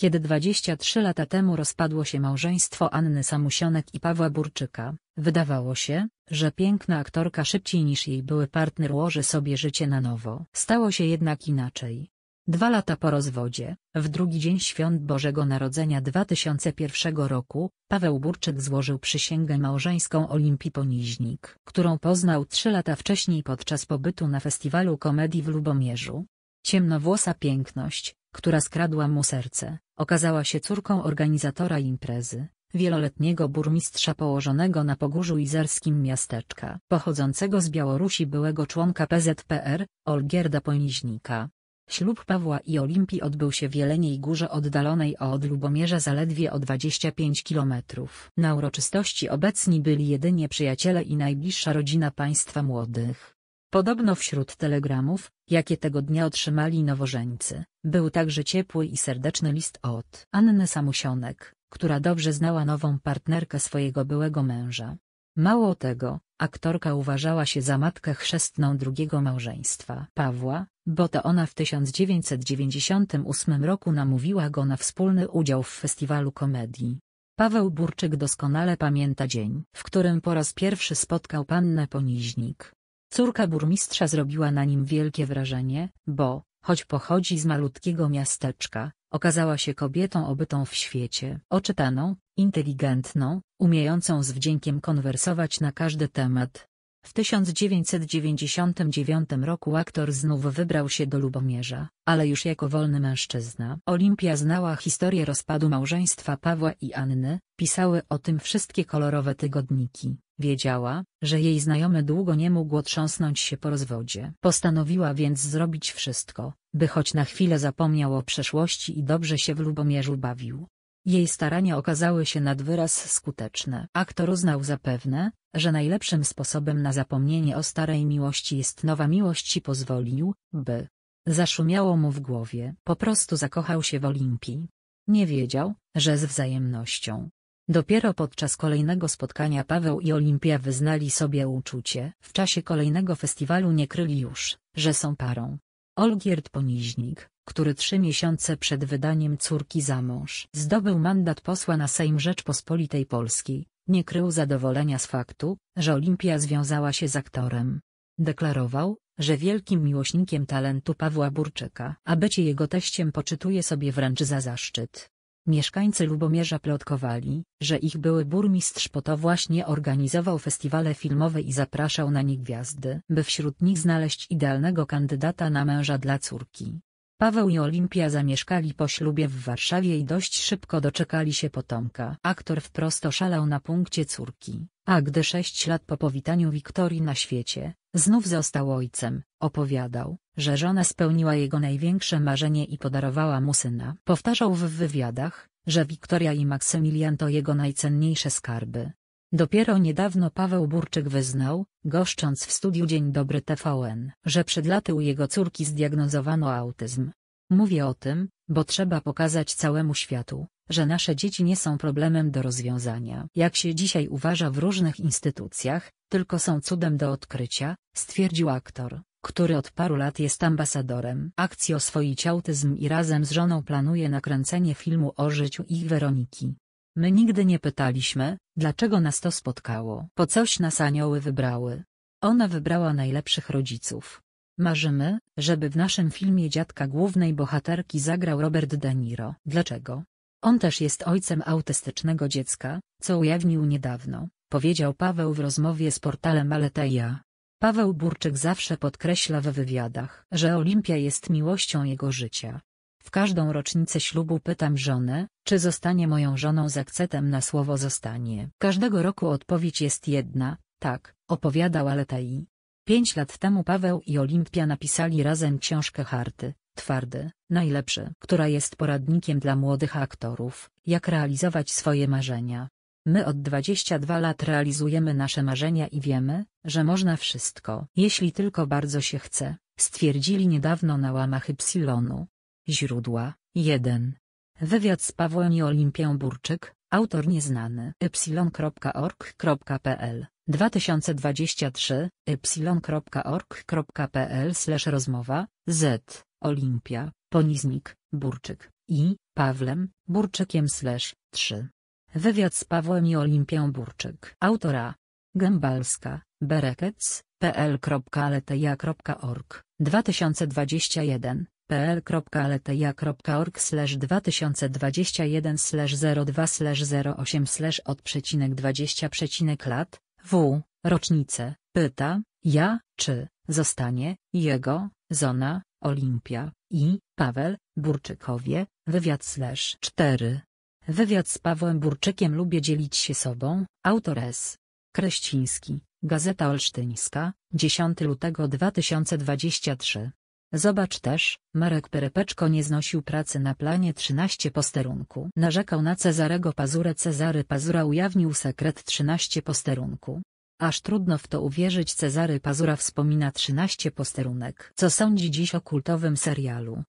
Kiedy 23 lata temu rozpadło się małżeństwo Anny Samusionek i Pawła Burczyka, wydawało się, że piękna aktorka szybciej niż jej były partner ułoży sobie życie na nowo. Stało się jednak inaczej. Dwa lata po rozwodzie, w drugi dzień świąt Bożego Narodzenia 2001 roku, Paweł Burczyk złożył przysięgę małżeńską Olimpii Poniźnik, którą poznał trzy lata wcześniej podczas pobytu na Festiwalu Komedii w Lubomierzu. Ciemnowłosa piękność, która skradła mu serce, okazała się córką organizatora imprezy, wieloletniego burmistrza położonego na Pogórzu Izerskim miasteczka, pochodzącego z Białorusi byłego członka PZPR, Olgierda Poniźnika. Ślub Pawła i Olimpii odbył się w Jeleniej Górze oddalonej od Lubomierza zaledwie o 25 kilometrów. Na uroczystości obecni byli jedynie przyjaciele i najbliższa rodzina państwa młodych. Podobno wśród telegramów, jakie tego dnia otrzymali nowożeńcy, był także ciepły i serdeczny list od Anny Samusionek, która dobrze znała nową partnerkę swojego byłego męża. Mało tego, aktorka uważała się za matkę chrzestną drugiego małżeństwa Pawła, bo to ona w 1998 roku namówiła go na wspólny udział w festiwalu komedii. Paweł Burczyk doskonale pamięta dzień, w którym po raz pierwszy spotkał pannę Poniźnik. Córka burmistrza zrobiła na nim wielkie wrażenie, bo, choć pochodzi z malutkiego miasteczka, okazała się kobietą obytą w świecie, oczytaną, inteligentną, umiejącą z wdziękiem konwersować na każdy temat. W 1999 roku aktor znów wybrał się do Lubomierza, ale już jako wolny mężczyzna. Olimpia znała historię rozpadu małżeństwa Pawła i Anny, pisały o tym wszystkie kolorowe tygodniki. Wiedziała, że jej znajome długo nie mógł trząsnąć się po rozwodzie. Postanowiła więc zrobić wszystko, by choć na chwilę zapomniał o przeszłości i dobrze się w Lubomierzu bawił. Jej starania okazały się nad wyraz skuteczne. Aktor uznał zapewne, że najlepszym sposobem na zapomnienie o starej miłości jest nowa miłość i pozwolił, by zaszumiało mu w głowie. Po prostu zakochał się w Olimpii. Nie wiedział, że z wzajemnością, Dopiero podczas kolejnego spotkania Paweł i Olimpia wyznali sobie uczucie. W czasie kolejnego festiwalu nie kryli już, że są parą. Olgierd Poniźnik, który trzy miesiące przed wydaniem córki za mąż zdobył mandat posła na Sejm Rzeczpospolitej Polskiej, nie krył zadowolenia z faktu, że Olimpia związała się z aktorem. Deklarował, że wielkim miłośnikiem talentu Pawła Burczyka, a bycie jego teściem poczytuje sobie wręcz za zaszczyt. Mieszkańcy Lubomierza plotkowali, że ich były burmistrz po to właśnie organizował festiwale filmowe i zapraszał na nie gwiazdy, by wśród nich znaleźć idealnego kandydata na męża dla córki. Paweł i Olimpia zamieszkali po ślubie w Warszawie i dość szybko doczekali się potomka. Aktor wprost oszalał na punkcie córki, a gdy sześć lat po powitaniu Wiktorii na świecie, znów został ojcem, opowiadał, że żona spełniła jego największe marzenie i podarowała mu syna. Powtarzał w wywiadach, że Wiktoria i Maksymilian to jego najcenniejsze skarby. Dopiero niedawno Paweł Burczyk wyznał, goszcząc w studiu Dzień Dobry TVN, że przed laty u jego córki zdiagnozowano autyzm. Mówię o tym, bo trzeba pokazać całemu światu, że nasze dzieci nie są problemem do rozwiązania. Jak się dzisiaj uważa w różnych instytucjach, tylko są cudem do odkrycia, stwierdził aktor, który od paru lat jest ambasadorem akcji Oswoić Autyzm i razem z żoną planuje nakręcenie filmu o życiu ich Weroniki. My nigdy nie pytaliśmy, dlaczego nas to spotkało. Po coś nas anioły wybrały. Ona wybrała najlepszych rodziców. Marzymy, żeby w naszym filmie dziadka głównej bohaterki zagrał Robert De Niro. Dlaczego? On też jest ojcem autystycznego dziecka, co ujawnił niedawno, powiedział Paweł w rozmowie z portalem Aleteja. Paweł Burczyk zawsze podkreśla w wywiadach, że Olimpia jest miłością jego życia. W każdą rocznicę ślubu pytam żonę, czy zostanie moją żoną z akcentem na słowo zostanie. Każdego roku odpowiedź jest jedna, tak, opowiadał Aletai. Pięć lat temu Paweł i Olimpia napisali razem książkę Harty, Twardy, Najlepszy, która jest poradnikiem dla młodych aktorów, jak realizować swoje marzenia. My od 22 lat realizujemy nasze marzenia i wiemy, że można wszystko, jeśli tylko bardzo się chce, stwierdzili niedawno na łamach Ypsilonu. Źródła 1. Wywiad z Pawłem i Olimpią Burczyk, autor nieznany. y.org.pl 2023 y.org.pl rozmowa z Olimpia, Poniznik, Burczyk i Pawłem Burczykiem slash 3. Wywiad z Pawłem i Olimpią Burczyk. Autora Gębalska, berekec.pl.aleteja.org 2021 pl.aleteja.org 2021 02 08 od przecinek 20 lat w. Rocznicę, pyta, ja, czy, zostanie, jego, zona, Olimpia, i, Paweł, Burczykowie, wywiad slash 4. Wywiad z Pawłem Burczykiem lubię dzielić się sobą, autores. S. Kreściński, Gazeta Olsztyńska, 10 lutego 2023 Zobacz też, Marek Perepeczko nie znosił pracy na planie 13 posterunku. Narzekał na Cezarego Pazurę Cezary Pazura ujawnił sekret 13 posterunku. Aż trudno w to uwierzyć Cezary Pazura wspomina 13 posterunek. Co sądzi dziś o kultowym serialu?